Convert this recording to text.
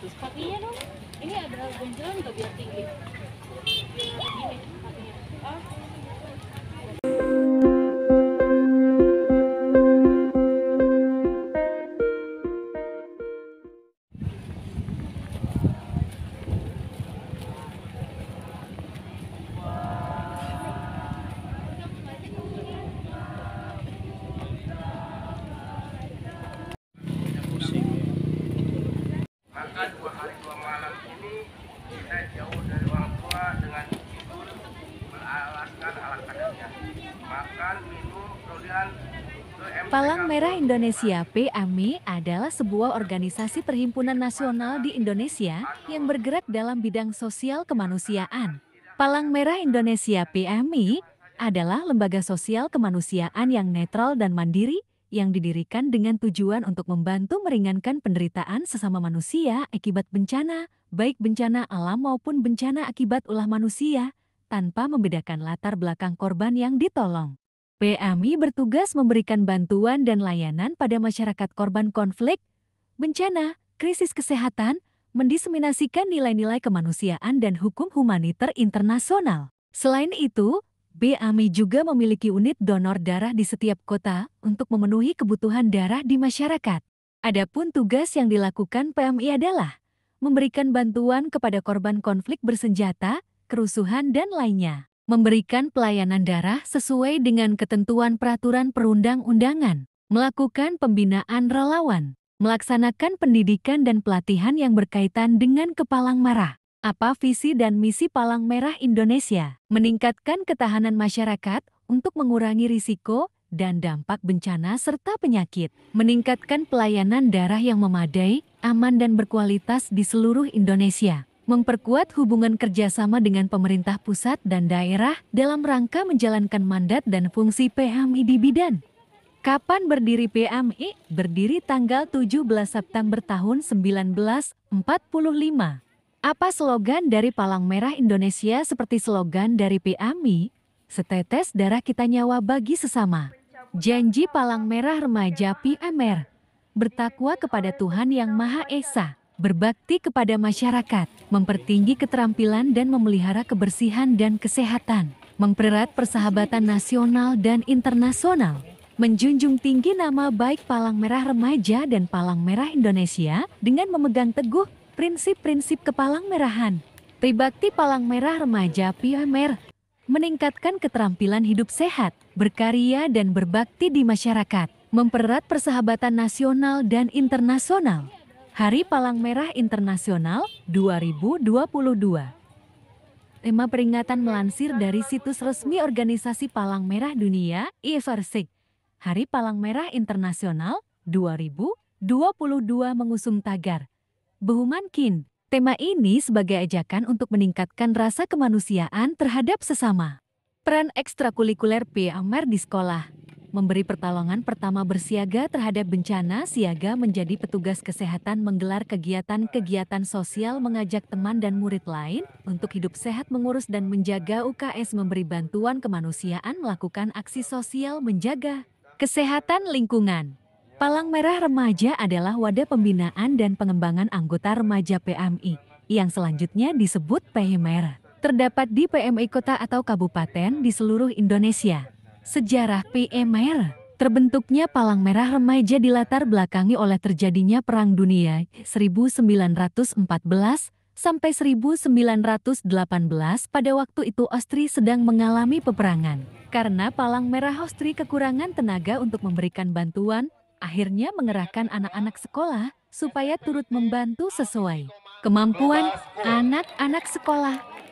putus kakinya dong ini ada gonjolan nggak biar tinggi biar gini kakinya ah Palang Merah Indonesia PAMI adalah sebuah organisasi perhimpunan nasional di Indonesia yang bergerak dalam bidang sosial kemanusiaan. Palang Merah Indonesia PAMI adalah lembaga sosial kemanusiaan yang netral dan mandiri yang didirikan dengan tujuan untuk membantu meringankan penderitaan sesama manusia akibat bencana, baik bencana alam maupun bencana akibat ulah manusia, tanpa membedakan latar belakang korban yang ditolong. PAMI bertugas memberikan bantuan dan layanan pada masyarakat korban konflik, bencana, krisis kesehatan, mendiseminasikan nilai-nilai kemanusiaan dan hukum humaniter internasional. Selain itu, BAMI juga memiliki unit donor darah di setiap kota untuk memenuhi kebutuhan darah di masyarakat. Adapun tugas yang dilakukan PMI adalah memberikan bantuan kepada korban konflik bersenjata, kerusuhan, dan lainnya memberikan pelayanan darah sesuai dengan ketentuan peraturan perundang-undangan, melakukan pembinaan relawan, melaksanakan pendidikan dan pelatihan yang berkaitan dengan Kepalang Marah. Apa visi dan misi Palang Merah Indonesia? Meningkatkan ketahanan masyarakat untuk mengurangi risiko dan dampak bencana serta penyakit, meningkatkan pelayanan darah yang memadai, aman dan berkualitas di seluruh Indonesia memperkuat hubungan kerjasama dengan pemerintah pusat dan daerah dalam rangka menjalankan mandat dan fungsi PMI di bidan. Kapan berdiri PMI? Berdiri tanggal 17 September tahun 1945. Apa slogan dari Palang Merah Indonesia seperti slogan dari PMI? Setetes darah kita nyawa bagi sesama. Janji Palang Merah Remaja PMR. Bertakwa kepada Tuhan Yang Maha Esa berbakti kepada masyarakat, mempertinggi keterampilan dan memelihara kebersihan dan kesehatan, mempererat persahabatan nasional dan internasional, menjunjung tinggi nama baik Palang Merah Remaja dan Palang Merah Indonesia dengan memegang teguh prinsip-prinsip kepalang merahan. Pribakti Palang Merah Remaja PMR meningkatkan keterampilan hidup sehat, berkarya dan berbakti di masyarakat, mempererat persahabatan nasional dan internasional, Hari Palang Merah Internasional 2022. Tema peringatan melansir dari situs resmi Organisasi Palang Merah Dunia, IFRSIC. Hari Palang Merah Internasional 2022 mengusung tagar Behuman Kin. Tema ini sebagai ajakan untuk meningkatkan rasa kemanusiaan terhadap sesama. Peran ekstrakurikuler P. Amer di sekolah memberi pertolongan pertama bersiaga terhadap bencana siaga menjadi petugas kesehatan menggelar kegiatan-kegiatan sosial mengajak teman dan murid lain untuk hidup sehat mengurus dan menjaga UKS memberi bantuan kemanusiaan melakukan aksi sosial menjaga kesehatan lingkungan. Palang Merah Remaja adalah wadah pembinaan dan pengembangan anggota remaja PMI yang selanjutnya disebut PMR. Terdapat di PMI kota atau kabupaten di seluruh Indonesia. Sejarah PMR Terbentuknya Palang Merah Remaja di latar belakangi oleh terjadinya Perang Dunia 1914 sampai 1918 pada waktu itu Austria sedang mengalami peperangan. Karena Palang Merah Austria kekurangan tenaga untuk memberikan bantuan, akhirnya mengerahkan anak-anak sekolah supaya turut membantu sesuai kemampuan anak-anak sekolah